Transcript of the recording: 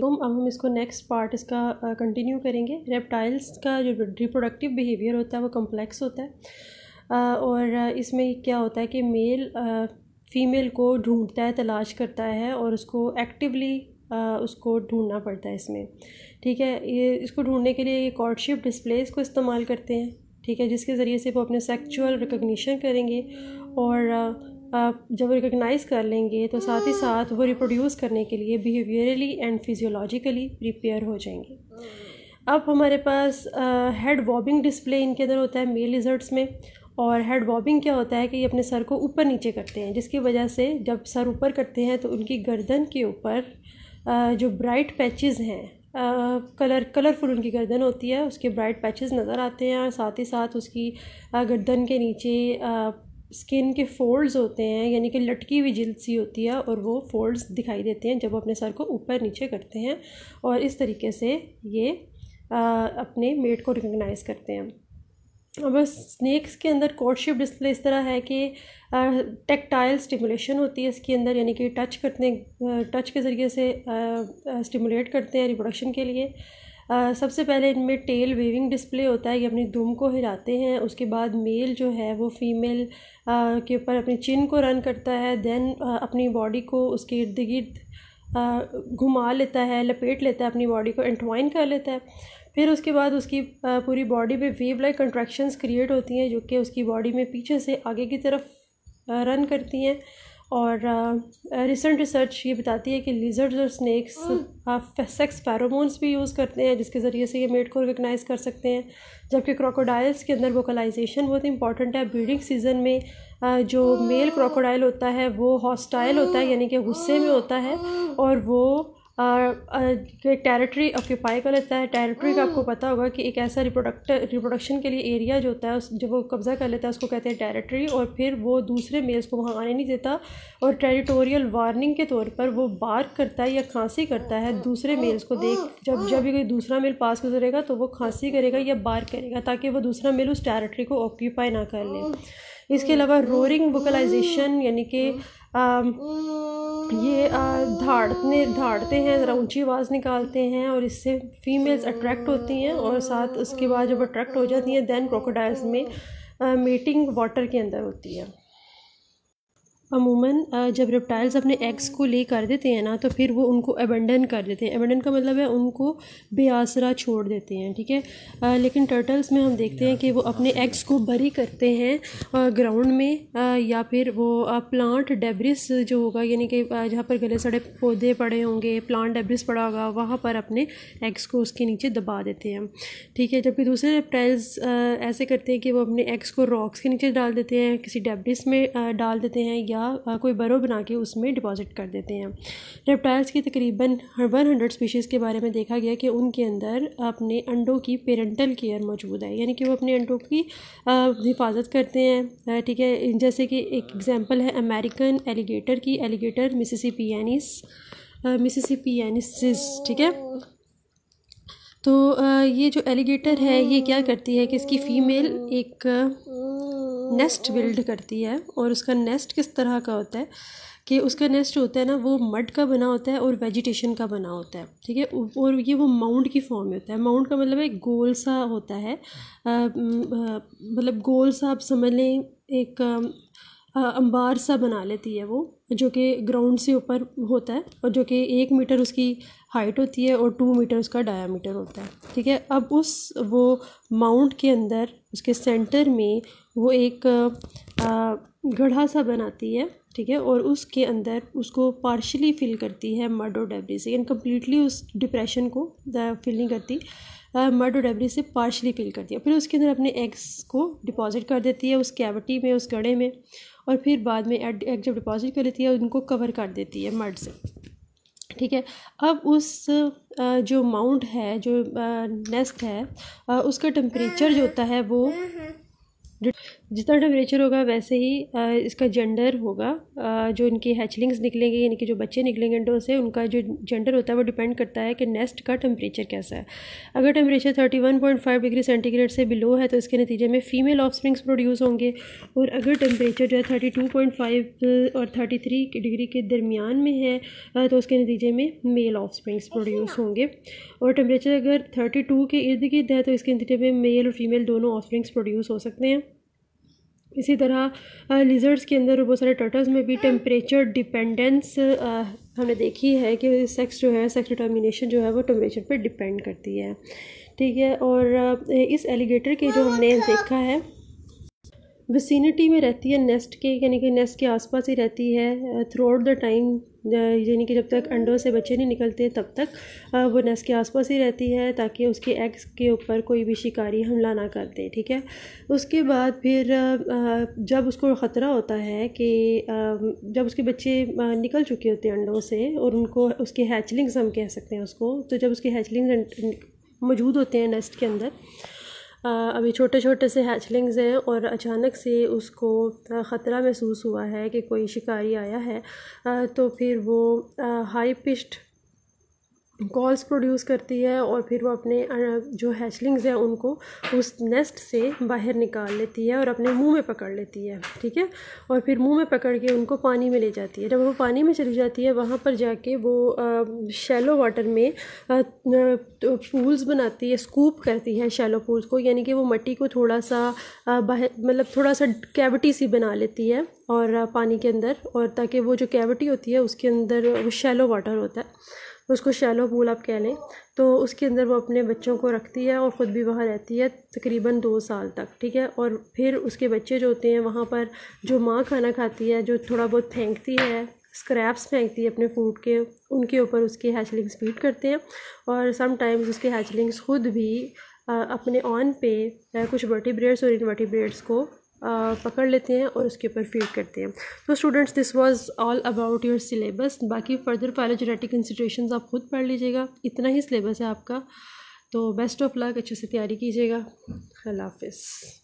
तो अब हम इसको नेक्स्ट पार्ट इसका कंटिन्यू करेंगे रेप्टाइल्स का जो रिप्रोडक्टिव बिहेवियर होता है वो कम्प्लेक्स होता है और इसमें क्या होता है कि मेल फीमेल को ढूंढता है तलाश करता है और उसको एक्टिवली उसको ढूंढना पड़ता है इसमें ठीक है ये इसको ढूंढने के लिए ये कॉर्डशिप डिस्प्लेस को इस्तेमाल करते हैं ठीक है जिसके ज़रिए से वो अपने सेक्चुअल रिकोगनीशन करेंगे और जब रिकग्नाइज़ कर लेंगे तो साथ ही साथ वो रिप्रोड्यूस करने के लिए बिहेवियरली एंड फिजियोलॉजिकली प्रिपेयर हो जाएंगे अब हमारे पास हेड वॉबिंग डिस्प्ले इनके अंदर होता है मेल लिजर्ट्स में और हेड वॉबिंग क्या होता है कि ये अपने सर को ऊपर नीचे करते हैं जिसकी वजह से जब सर ऊपर करते हैं तो उनकी गर्दन के ऊपर जो ब्राइट पैचेस हैं कलर कलरफुल उनकी गर्दन होती है उसके ब्राइट पैचेस नज़र आते हैं और साथ ही साथ उसकी गर्दन के नीचे स्किन के फोल्ड्स होते हैं यानी कि लटकी हुई जिल्द सी होती है और वो फोल्ड्स दिखाई देते हैं जब वो अपने सर को ऊपर नीचे करते हैं और इस तरीके से ये आ, अपने मेट को रिकगनाइज़ करते हैं अब स्नैक्स के अंदर कोर्टशिप डिस्प्ले इस तरह है कि टेक्टाइल स्टिमुलेशन होती है इसके अंदर यानी कि टच करते टच के ज़रिए से स्टिमुलेट करते हैं रिप्रोडक्शन के लिए सबसे पहले इनमें टेल वेविंग डिस्प्ले होता है कि अपनी दुम को हिलाते हैं उसके बाद मेल जो है वो फीमेल आ, के ऊपर अपनी चिन को रन करता है देन आ, अपनी बॉडी को उसके इर्द गिर्द घुमा लेता है लपेट लेता है अपनी बॉडी को एंटवाइन कर लेता है फिर उसके बाद उसकी पूरी बॉडी पे वेव लाइक कंट्रैक्शंस क्रिएट होती हैं जो कि उसकी बॉडी में पीछे से आगे की तरफ रन करती हैं और रिसेंट रिसर्च ये बताती है कि लीजर्ड्स और स्नैक्स सेक्स पैरोमोन्स भी यूज़ करते हैं जिसके ज़रिए से ये मेड को रिकगनाइज़ कर सकते हैं जबकि क्रोकोडाइल्स के अंदर वोकलाइजेशन बहुत इंपॉर्टेंट है ब्रीडिंग सीजन में uh, जो मेल क्रोकोडाइल होता है वो हॉस्टाइल होता है यानी कि गुस्से में होता है हाँ। और वो टेरिटरी ऑक्यूपाई कर लेता है टेरिटरी का आपको hmm. पता होगा कि एक ऐसा रिप्रोडक्ट रिप्रोडक्शन के लिए एरिया जो होता है उस जब वो कब्ज़ा कर लेता है उसको कहते हैं टेरिटरी और फिर वो दूसरे मेल्स को वहाँ आने नहीं देता और टेरिटोरियल वार्निंग के तौर पर वो बार करता है या खांसी करता है दूसरे मेल्स को देख जब जब भी कोई दूसरा मेल पास गुजरेगा तो वो खांसी करेगा या बार करेगा ताकि वो दूसरा मेल उस टेरिटरी को ऑक्यूपाई ना कर ले इसके अलावा रोरिंग hmm. वोकलाइजेशन यानी कि um, hmm. ये धाड़ने धाड़ते हैं ज़रा ऊंची आवाज़ निकालते हैं और इससे फीमेल्स अट्रैक्ट होती हैं और साथ उसके बाद जब अट्रैक्ट हो जाती हैं दैन क्रोकोडाइल्स में मीटिंग वाटर के अंदर होती है अमूमन uh, जब रेप्टाइल्स अपने एग्स को ले कर देते हैं ना तो फिर वो उनको एबंडन कर देते हैं एबंडन का मतलब है उनको बेआसरा छोड़ देते हैं ठीक है uh, लेकिन टर्टल्स में हम देखते हैं कि वो अपने एग्स को बरी करते हैं ग्राउंड uh, में या फिर वो प्लांट डेब्रिस जो होगा यानी कि जहाँ पर गले सड़े पौधे पड़े होंगे प्लांट डेब्रिस पड़ा होगा वहाँ पर अपने एग्स को उसके नीचे दबा देते हैं ठीक है जबकि दूसरे रेप्टाइल्स ऐसे करते हैं कि वो अपने एग्स को रॉक्स के नीचे डाल देते हैं किसी डेब्रिस में डाल देते हैं या या कोई बरो बना के उसमें डिपॉजिट कर देते हैं रेप्टाइल्स की तकरीबन वन हंड्रेड स्पीशीज़ के बारे में देखा गया कि उनके अंदर अपने अंडों की पेरेंटल केयर मौजूद है यानी कि वो अपने अंडों की हिफाजत करते हैं ठीक है जैसे कि एक एग्ज़ाम्पल है अमेरिकन एलिगेटर की एलिगेटर मिसिसिपियनिस मिसिसिपियनिसिस ठीक है तो ये जो एलिगेटर है ये क्या करती है कि इसकी फ़ीमेल एक नेस्ट बिल्ड oh, oh. करती है और उसका नेस्ट किस तरह का होता है कि उसका नेस्ट होता है ना वो मड का बना होता है और वेजिटेशन का बना होता है ठीक है और ये वो माउंट की फॉर्म में होता है माउंट का मतलब एक गोल सा होता है मतलब गोल सा आप समझ लें एक अंबार सा बना लेती है वो जो कि ग्राउंड से ऊपर होता है और जो कि एक मीटर उसकी हाइट होती है और टू मीटर उसका डायामीटर होता है ठीक है अब उस वो माउंट के अंदर उसके सेंटर में वो एक गढ़ा सा बनाती है ठीक है और उसके अंदर उसको पार्शली फिल करती है मड और डेबरी से यानी कम्प्लीटली उस डिप्रेशन को फिल नहीं करती मड और डेबरी से पार्शली फिल करती है फिर उसके अंदर अपने एग्स को डिपॉजिट कर देती है उस कैविटी में उस गढ़े में और फिर बाद में एक जब डिपॉजिट कर लेती है उनको कवर कर देती है मर्ड से ठीक है अब उस जो माउंट है जो नेस्ट है उसका टेम्परेचर जो होता है वो हम्म, हम्म। जितना टेम्परेचर होगा वैसे ही इसका जेंडर होगा जो इनकी हैचलिंग्स निकलेंगे यानी कि जो बच्चे निकलेंगे अंडों तो से उनका जो जेंडर होता है वो डिपेंड करता है कि नेस्ट का टेम्परेचर कैसा है अगर टेम्परेचर 31.5 डिग्री सेंटीग्रेड से बिलो है तो इसके नतीजे में फ़ीमेल स्प्रिंग्स प्रोड्यूस होंगे और अगर टेम्परेचर जो है थर्टी टू पॉइंट फाइव और थर्टी थ्री डिग्री के दरमियान में है तो उसके नतीजे में मेल स्प्रिंग्स प्रोड्यूस होंगे और टेम्परेचर अगर थर्टी टू के इर्द गिर्द है तो इसके नतीजे में मेल और फीमेल दोनों स्प्रिंग्स प्रोड्यूस हो सकते हैं इसी तरह लिजर्ड्स के अंदर बहुत सारे टर्टल्स में भी टेम्परेचर डिपेंडेंस हमने देखी है कि सेक्स जो है सेक्स डिटर्मिनेशन जो है वो टेम्परेचर पर डिपेंड करती है ठीक है और इस एलिगेटर के जो हमने देखा है विसिनिटी में रहती है नेस्ट के यानी कि नेस्ट के आसपास ही रहती है थ्रू आउट द टाइम यानी कि जब तक अंडों से बच्चे नहीं निकलते तब तक वो नस के आसपास ही रहती है ताकि उसके एग्स के ऊपर कोई भी शिकारी हमला ना कर दे ठीक है उसके बाद फिर जब उसको ख़तरा होता है कि जब उसके बच्चे निकल चुके होते हैं अंडों से और उनको उसके हैचलिंग्स हम कह सकते हैं उसको तो जब उसके हैचलिंग्स अं, अं, मौजूद होते हैं नेस्ट के अंदर अभी छोटे छोटे से हैचलिंग्स हैं और अचानक से उसको ख़तरा महसूस हुआ है कि कोई शिकारी आया है तो फिर वो हाई पिस्ट कॉल्स प्रोड्यूस करती है और फिर वो अपने जो हैचलिंग्स हैं उनको उस नेस्ट से बाहर निकाल लेती है और अपने मुंह में पकड़ लेती है ठीक है और फिर मुंह में पकड़ के उनको पानी में ले जाती है जब वो पानी में चली जाती है वहाँ पर जाके वो शैलो वाटर में पूल्स तो बनाती है स्कूप करती है शैलो पूल्स को यानी कि वो मट्टी को थोड़ा सा मतलब थोड़ा सा कैविटी सी बना लेती है और पानी के अंदर और ताकि वो जो कैविटी होती है उसके अंदर वो शैलो वाटर होता है उसको शैलो पूल आप कह लें तो उसके अंदर वो अपने बच्चों को रखती है और ख़ुद भी वहाँ रहती है तकरीबन दो साल तक ठीक है और फिर उसके बच्चे जो होते हैं वहाँ पर जो माँ खाना खाती है जो थोड़ा बहुत फेंकती है स्क्रैप्स फेंकती है अपने फूड के उनके ऊपर उसके हैचलिंग्स फीड करते हैं और समटाइम्स उसके हैचलिंग्स ख़ुद भी अपने ऑन पे कुछ वर्टिब्रेड्स और इनवर्टिब्रेड्स को पकड़ लेते हैं और उसके ऊपर फीड करते हैं तो students this was all about your syllabus बाकी फर्दर फाइलोजेनेटिक कंसिड्रेशन आप ख़ुद पढ़ लीजिएगा इतना ही सिलेबस है आपका तो बेस्ट ऑफ लक अच्छे से तैयारी कीजिएगा हम्म। अल्लाह हाफिज़